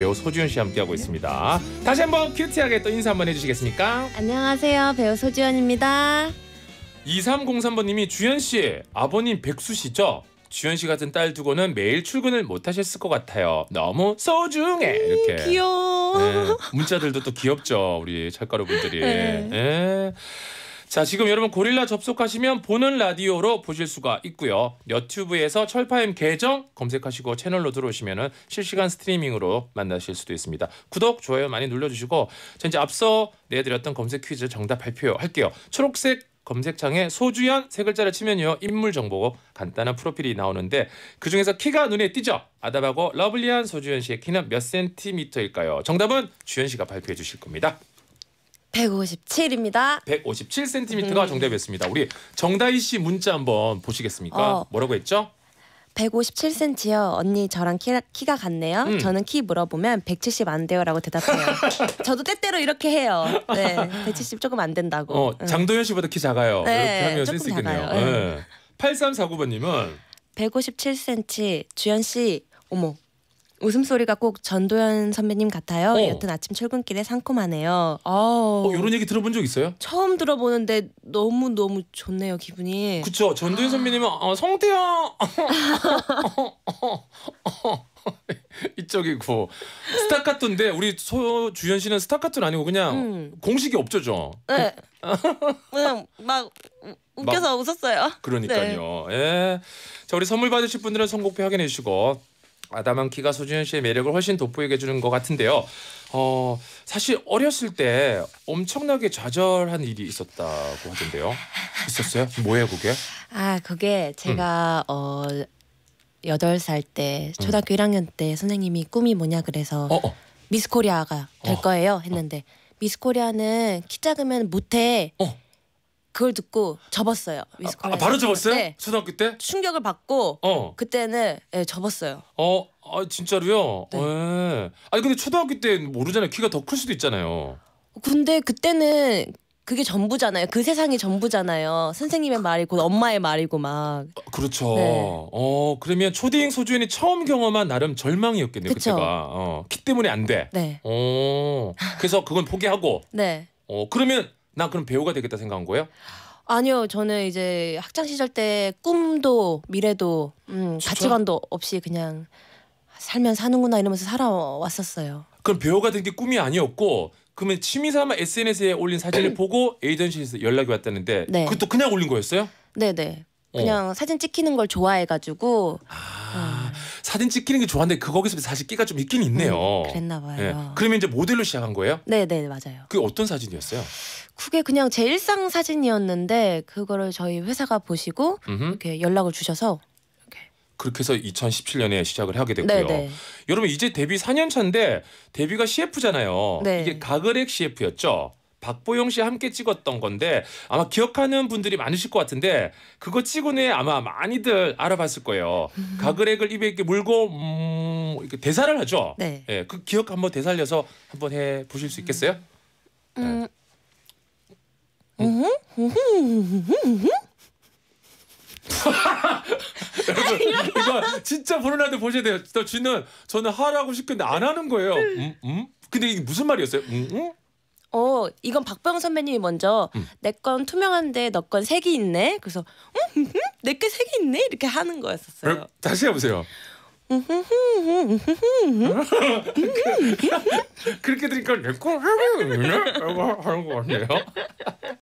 배우 소지윤 씨와 함께하고 있습니다. 다시 한번 큐티하게 또 인사 한번 해주시겠습니까? 안녕하세요. 배우 소지연입니다. 2303번님이 주현 씨 아버님 백수 씨죠? 주현 씨 같은 딸 두고는 매일 출근을 못 하셨을 것 같아요. 너무 소중해 음, 이렇게. 귀여워. 네, 문자들도 또 귀엽죠 우리 찰가루 분들이. 네. 네. 자, 지금 여러분 고릴라 접속하시면 보는 라디오로 보실 수가 있고요. 유튜브에서 철파엠 계정 검색하시고 채널로 들어오시면 실시간 스트리밍으로 만나실 수도 있습니다. 구독, 좋아요 많이 눌러주시고 자, 이제 앞서 내드렸던 검색 퀴즈 정답 발표할게요. 초록색 검색창에 소주연 세 글자를 치면요 인물 정보고 간단한 프로필이 나오는데 그 중에서 키가 눈에 띄죠 아담하고 러블리한 소주연 씨의 키는 몇 센티미터일까요? 정답은 주연 씨가 발표해 주실 겁니다. 157입니다. 157cm가 정답이었습니다. 우리 정다희 씨 문자 한번 보시겠습니까? 어. 뭐라고 했죠? 157cm요. 언니 저랑 키, 키가 같네요. 음. 저는 키 물어보면 170 안 돼요라고 대답해요. 저도 때때로 이렇게 해요. 네, 170 조금 안 된다고. 어, 응. 장도현 씨보다 키 작아요. 네, 이렇게 하면 센스 있겠네요. 네. 8349번님은 157cm 주현 씨 어머 웃음소리가 꼭 전도연 선배님 같아요. 어. 여튼 아침 출근길에 상콤하네요. 어, 이런 얘기 들어본 적 있어요? 처음 들어보는데 너무 너무 좋네요 기분이. 그쵸 전도연 선배님은 어, 성태야 이쪽이고 스타카토인데 우리 소주현 씨는 스타카토 아니고 그냥 음. 공식이 없죠죠. 네. 그 그냥 막 웃겨서 막, 웃었어요. 그러니까요. 네. 예. 자 우리 선물 받으실 분들은 선곡표 확인해 주시고 아담한 키가 소지현 씨의 매력을 훨씬 돋보이게 해주는 것 같은데요. 어, 사실 어렸을 때 엄청나게 좌절한 일이 있었다고 하던데요. 있었어요? 뭐예요, 그게? 아, 그게 제가 음. 어8살때 초등학교 음. 1학년 때 선생님이 꿈이 뭐냐 그래서 어, 어. 미스 코리아가 될 어. 거예요 했는데 어. 미스 코리아는 키 작으면 못해. 어. 그걸 듣고 접었어요. 아, 아, 바로 접었어요? 네. 초등학교 때? 충격을 받고 어. 그때는 예, 접었어요. 어, 아, 진짜로요? 네. 예. 아니 근데 초등학교 때 모르잖아요. 키가 더 클 수도 있잖아요. 근데 그때는 그게 전부잖아요. 그 세상이 전부잖아요. 선생님의 말이고 엄마의 말이고 막. 어, 그렇죠. 네. 어 그러면 초딩 소주인이 처음 경험한 나름 절망이었겠네요. 그쵸. 그때가 어, 키 때문에 안 돼. 네. 어 그래서 그건 포기하고. 네. 어 그러면 나 그럼 배우가 되겠다 생각한 거예요? 아니요, 저는 이제 학창 시절 때 꿈도 미래도 음, 가치관도 없이 그냥 살면 사는구나 이러면서 살아왔었어요. 그럼 배우가 된 게 꿈이 아니었고 그러면 취미 삼아 SNS에 올린 사진을 보고 에이전시에서 연락이 왔다는데 네. 그것도 그냥 올린 거였어요? 네, 네. 그냥 어. 사진 찍히는 걸 좋아해가지고 아, 음. 사진 찍히는 게 좋아하는데 그 거기서 사실 끼가 좀 있긴 있네요. 음, 그랬나 봐요. 네. 그러면 이제 모델로 시작한 거예요? 네, 네 맞아요. 그게 어떤 사진이었어요? 그게 그냥 제 일상 사진이었는데 그거를 저희 회사가 보시고 음흠. 이렇게 연락을 주셔서 그렇게 해서 2017년에 시작을 하게 됐고요. 네네. 네. 여러분 이제 데뷔 4년 차인데 데뷔가 CF잖아요. 네. 이게 가그렉 CF였죠. 박보영 씨 함께 찍었던 건데 아마 기억하는 분들이 많으실 것 같은데 그거 찍은 후에 아마 많이들 알아봤을 거예요. 음. 가그렉을 입에 이렇게 물고 음, 이렇게 대사를 하죠. 네. 예, 그 기억 한번 되살려서 한번 해 보실 수 있겠어요? 음. 예. 그러 진짜 보는 라디 보셔야 돼요. 저 쥐는 저는 하라고 시켰데안 하는 거예요. 음. 음, 음? 근데 이게 무슨 말이었어요? 음, 음? 어 이건 박병 선배님이 먼저 음. 내건 투명한데 너 건 색이 있네. 그래서 음, 음, 음? 내게 색이 있네 이렇게 하는 거였었어요. 그 다시 해보세요. 그렇게 들으니까 내거 하는 거 같네요.